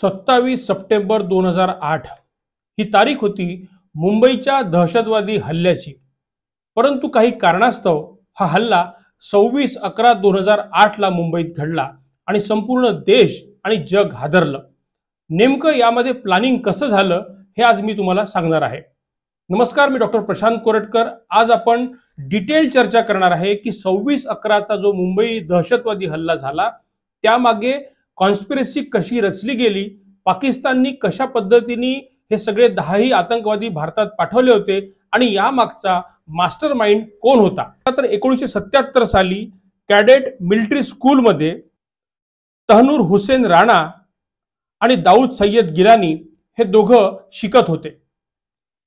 सत्तावीस सप्टेंबर दोन हजार आठ ही तारीख होती मुंबईच्या दहशतवादी हल्ल्याची परंतु काही कारणास्तव हा हल्ला सव्वीस अकरा दोन हजार आठला मुंबईत घडला आणि संपूर्ण देश आणि जग हादरलं नेमकं यामध्ये प्लॅनिंग कसं झालं हे आज मी तुम्हाला सांगणार आहे नमस्कार मी डॉक्टर प्रशांत कोरटकर आज आपण डिटेल चर्चा करणार आहे की सव्वीस अकराचा जो मुंबई दहशतवादी हल्ला झाला त्यामागे कॉन्स्पिरसी कशी रचली गेली पाकिस्ताननी कशा पद्धतीने हे सगळे दहाही आतंकवादी भारतात पाठवले होते आणि यामागचा मास्टर माइंड कोण होता तर एकोणीसशे सत्याहत्तर साली कॅडेट मिलिटरी स्कूलमध्ये तहनूर हुसेन राणा आणि दाऊद सय्यद गिलानी हे दोघं शिकत होते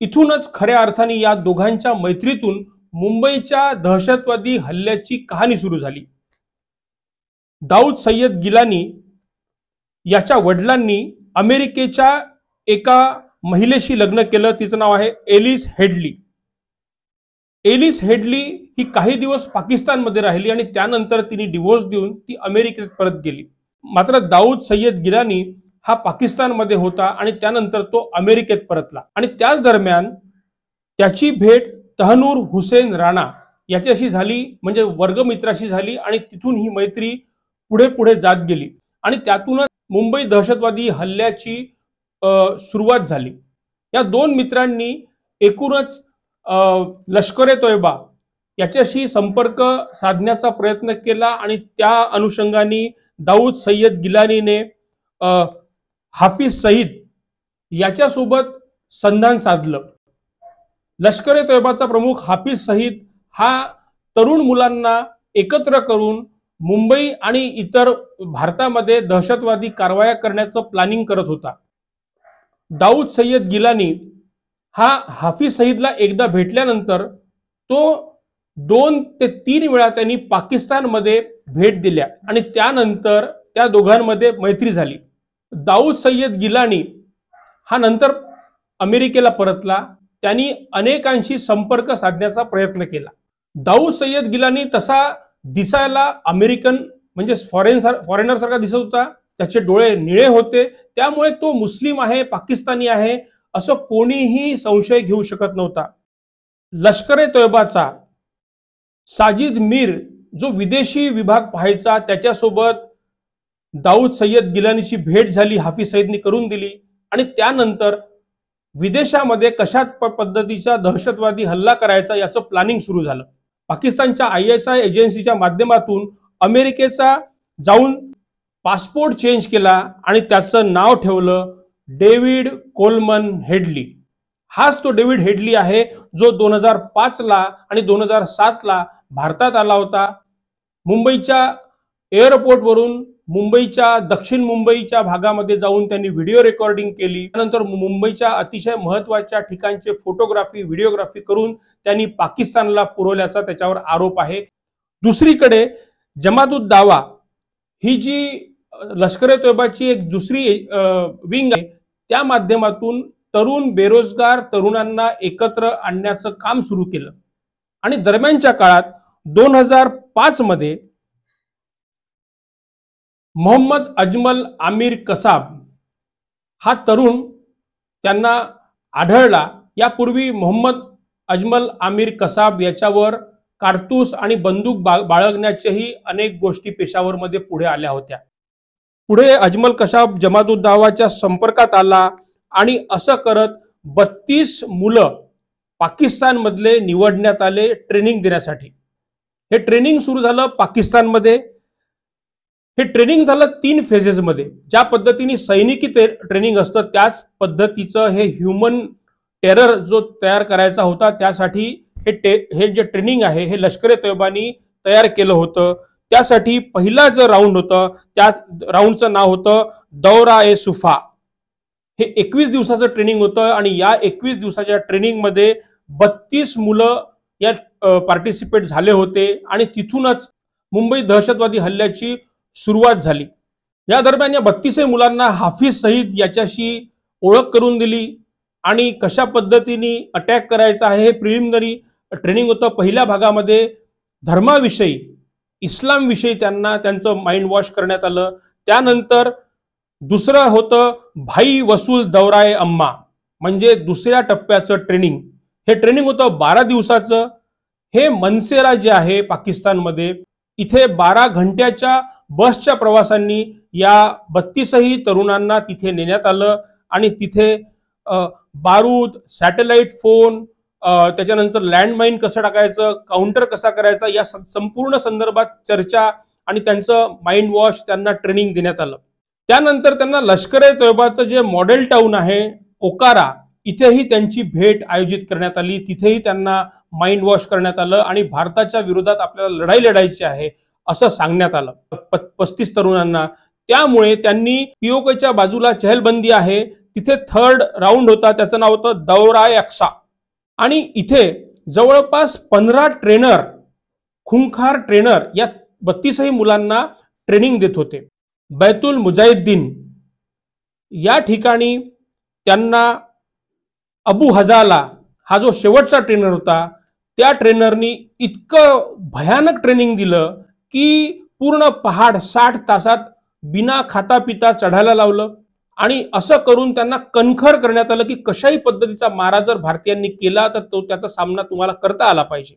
इथूनच खऱ्या अर्थाने या दोघांच्या मैत्रीतून मुंबईच्या दहशतवादी हल्ल्याची कहाणी सुरू झाली दाऊद सय्यद गिलानी याच्या वडिलांनी अमेरिकेच्या एका महिलेशी लग्न केलं तिचं नाव आहे एलिस हेडली एलिस हेडली ही काही दिवस पाकिस्तानमध्ये राहिली आणि त्यानंतर तिने डिवोर्स देऊन ती अमेरिकेत परत गेली मात्र दाऊद सय्यद गिराणी हा पाकिस्तानमध्ये होता आणि त्यानंतर तो अमेरिकेत परतला आणि त्याच दरम्यान त्याची भेट तहनूर हुसेन राणा याच्याशी झाली म्हणजे वर्गमित्राशी झाली आणि तिथून ही मैत्री पुढे पुढे जात गेली आणि त्यातूनच मुंबई दहशतवादी हल्ल्याची सुरुवात झाली या दोन मित्रांनी एकूणच लष्कर ए तोयबा याच्याशी संपर्क साधण्याचा प्रयत्न केला आणि त्या अनुषंगाने दाऊद सय्यद गिलानीने हाफिज सईद याच्यासोबत संधान साधलं लष्कर ए तोयबाचा प्रमुख हाफिज सईद हा तरुण मुलांना एकत्र करून मुंबई आणि इतर भारतामध्ये दहशतवादी कारवाया करण्याचं प्लॅनिंग करत होता दाऊद सय्यद गिलानी हा हाफिज सईदला एकदा भेटल्यानंतर तो दोन ते तीन वेळा त्यांनी पाकिस्तानमध्ये भेट दिल्या आणि त्यानंतर त्या दोघांमध्ये मैत्री झाली दाऊद सय्यद गिलानी हा नंतर अमेरिकेला परतला त्यांनी अनेकांशी संपर्क साधण्याचा प्रयत्न केला दाऊद सय्यद गिलानी तसा दिसायला अमेरिकन म्हणजे फॉरेन फॉरेनर सारखा दिसत होता त्याचे डोळे निळे होते त्यामुळे तो मुस्लिम आहे पाकिस्तानी आहे असं कोणीही संशय घेऊ शकत नव्हता लष्कर ए तोयबाचा साजिद मीर जो विदेशी विभाग पाहायचा त्याच्यासोबत दाऊद सय्यद गिलानीची भेट झाली हाफी सईदनी करून दिली आणि त्यानंतर विदेशामध्ये कशा पद्धतीचा दहशतवादी हल्ला करायचा याचं प्लॅनिंग सुरू झालं पाकिस्तानच्या आय एस आय एजन्सीच्या माध्यमातून अमेरिकेचा जाऊन पासपोर्ट चेंज केला आणि त्याचं नाव ठेवलं डेव्हिड कोलमन हेडली हाच तो डेव्हिड हेडली आहे जो दोन हजार पाचला आणि दोन हजार सातला भारतात आला होता मुंबईच्या एअरपोर्टवरून मुंबईच्या दक्षिण मुंबईच्या भागामध्ये जाऊन त्यांनी व्हिडिओ रेकॉर्डिंग केली त्यानंतर मुंबईच्या अतिशय महत्वाच्या ठिकाणचे फोटोग्राफी व्हिडिओग्राफी करून त्यांनी पाकिस्तानला पुरवल्याचा त्याच्यावर आरोप आहे दुसरीकडे जमातुद दावा ही जी लष्कर तोयबाची एक दुसरी विंग आहे त्या माध्यमातून तरुण बेरोजगार तरुणांना एकत्र आणण्याचं काम सुरू केलं आणि दरम्यानच्या काळात दोन हजार पाच मध्ये मोहम्मद अजमल आमिर कसाब हा तरुण त्यांना आढळला यापूर्वी मोहम्मद अजमल आमिर कसाब याच्यावर कारतूस आणि बंदूक बा बाळगण्याच्याही अनेक गोष्टी पेशावरमध्ये पुढे आल्या होत्या पुढे अजमल कसाब दावाच्या संपर्कात आला आणि असं करत बत्तीस मुलं पाकिस्तानमधले निवडण्यात आले ट्रेनिंग देण्यासाठी हे ट्रेनिंग सुरू झालं पाकिस्तानमध्ये हे ट्रेनिंग झालं तीन फेजेसमध्ये ज्या पद्धतीने सैनिकी ट्रेनिंग असतं त्याच पद्धतीचं हे ह्युमन टेरर जो तयार करायचा होता त्यासाठी हे टे हे जे ट्रेनिंग आहे हे लष्कर तैबानी तयार केलं होतं त्यासाठी पहिला जो राऊंड होतं त्या राऊंडचं नाव होतं दौरा ए सुफा हे एकवीस दिवसाचं ट्रेनिंग होतं आणि या एकवीस दिवसाच्या ट्रेनिंगमध्ये बत्तीस मुलं या पार्टिसिपेट झाले होते आणि तिथूनच मुंबई दहशतवादी हल्ल्याची सुरुवात झाली या दरम्यान या बत्तीसही मुलांना हाफिज सईद याच्याशी ओळख करून दिली आणि कशा पद्धतीने अटॅक करायचं आहे हे प्रिलिमिनरी ट्रेनिंग होतं पहिल्या भागामध्ये धर्माविषयी इस्लामविषयी त्यांना त्यांचं माइंड वॉश करण्यात आलं त्यानंतर दुसरं होतं भाई वसूल दौराय अम्मा म्हणजे दुसऱ्या टप्प्याचं ट्रेनिंग हे ट्रेनिंग होतं बारा दिवसाचं हे मनसेरा जे आहे पाकिस्तानमध्ये इथे बारा घंट्याच्या बसच्या प्रवासांनी या बत्तीसही तरुणांना तिथे नेण्यात आलं आणि तिथे बारूद सॅटेलाइट फोन त्याच्यानंतर लँडमाईन कसं टाकायचं काउंटर कसा करायचा या संपूर्ण संदर्भात चर्चा आणि त्यांचं माइंड वॉश त्यांना ट्रेनिंग देण्यात आलं त्यानंतर त्यांना लष्कर ए तोयबाचं जे मॉडेल टाऊन आहे ओकारा इथेही त्यांची भेट आयोजित करण्यात आली तिथेही त्यांना माइंड वॉश करण्यात आलं आणि भारताच्या विरोधात आपल्याला लढाई लढायची आहे असं सांगण्यात आलं पस्तीस तरुणांना त्यामुळे त्यांनी पीओकेच्या बाजूला चहलबंदी आहे तिथे थर्ड राऊंड होता त्याचं नाव होतं दौरा एक्सा आणि इथे जवळपास पंधरा ट्रेनर खुंखार ट्रेनर या बत्तीसही मुलांना ट्रेनिंग देत होते बैतुल मुजाहिद्दीन या ठिकाणी त्यांना अबू हजाला हा जो शेवटचा ट्रेनर होता त्या ट्रेनरनी इतकं भयानक ट्रेनिंग दिलं की पूर्ण पहाड साठ तासात बिना खाता पिता चढायला लावलं आणि असं करून त्यांना कणखर करण्यात आलं की कशाही पद्धतीचा मारा जर भारतीयांनी केला तर तो त्याचा सामना तुम्हाला करता आला पाहिजे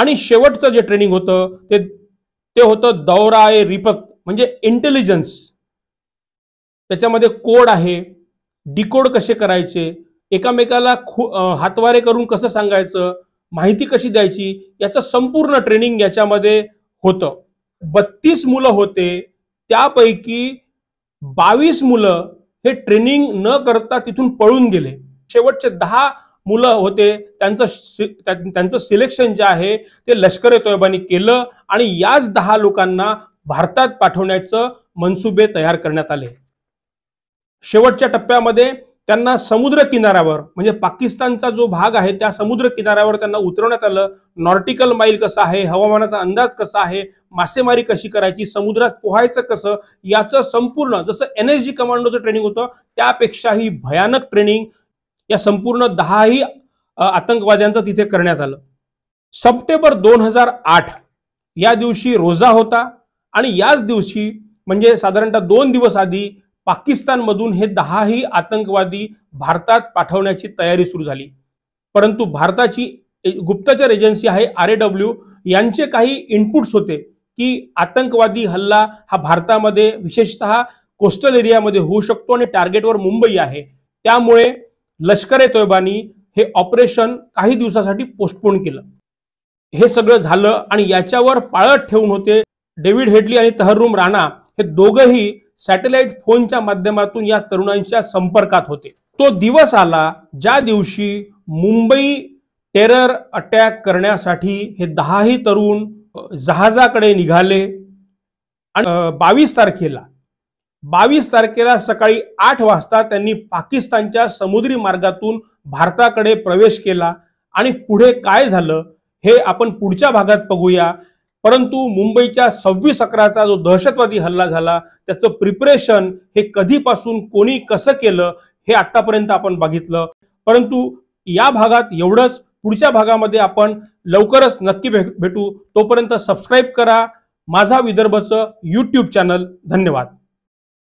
आणि शेवटचं जे ट्रेनिंग होतं ते ते होतं दौरा ए रिपक म्हणजे इंटेलिजन्स त्याच्यामध्ये कोड आहे डिकोड कसे करायचे एकामेकाला खू हातवारे करून कसं सांगायचं माहिती कशी द्यायची याचं संपूर्ण ट्रेनिंग याच्यामध्ये होतं बत्तीस मुलं होते त्यापैकी बावीस मुलं हे ट्रेनिंग न करता तिथून पळून गेले शेवटचे दहा मुलं होते त्यांचं त्यांचं सिलेक्शन जे आहे ते लष्कर ए तोयबानी केलं आणि याच दहा लोकांना भारतात पाठवण्याचं मनसुबे तयार करण्यात आले शेवटच्या टप्प्यामध्ये त्यांना समुद्र किनाऱ्यावर म्हणजे पाकिस्तानचा जो भाग आहे त्या समुद्र किनाऱ्यावर त्यांना उतरवण्यात आलं नॉर्टिकल माईल कसं आहे हवामानाचा अंदाज कसा आहे मासेमारी कशी करायची समुद्रात पोहायचं कसं याचं संपूर्ण जसं एन एस जी कमांडोचं ट्रेनिंग होतं त्यापेक्षाही भयानक ट्रेनिंग या संपूर्ण दहाही आतंकवाद्यांचं तिथे करण्यात आलं सप्टेंबर दोन हजार आठ या दिवशी रोजा होता आणि याच दिवशी म्हणजे साधारणतः दोन दिवस आधी पाकिस्तानमधून हे दहाही आतंकवादी भारतात पाठवण्याची तयारी सुरू झाली परंतु भारताची गुप्तचर एजन्सी आहे आर ए डब्ल्यू यांचे काही इनपुट्स होते की आतंकवादी हल्ला हा भारतामध्ये विशेषतः कोस्टल एरियामध्ये होऊ शकतो आणि टार्गेटवर मुंबई आहे त्यामुळे लष्कर ए तोयबानी हे ऑपरेशन काही दिवसासाठी पोस्टपोन केलं हे सगळं झालं आणि याच्यावर पाळत ठेवून होते डेव्हिड हेडली आणि तहरूम राणा हे दोघंही सॅटेलाइट फोनच्या माध्यमातून या तरुणांच्या संपर्कात होते तो दिवस आला ज्या दिवशी मुंबई टेरर अटॅक करण्यासाठी हे दहाही तरुण जहाजाकडे निघाले आणि बावीस तारखेला बावीस तारखेला सकाळी आठ वाजता त्यांनी पाकिस्तानच्या समुद्री मार्गातून भारताकडे प्रवेश केला आणि पुढे काय झालं हे आपण पुढच्या भागात बघूया परंतु मुंबईच्या सव्वीस अकराचा जो दहशतवादी हल्ला झाला त्याचं प्रिपरेशन हे कधीपासून कोणी कसं केलं हे आतापर्यंत आपण बघितलं परंतु या भागात एवढंच पुढच्या भागामध्ये आपण लवकरच नक्की भेटू तोपर्यंत सबस्क्राईब करा माझा विदर्भचं यूट्यूब चॅनल धन्यवाद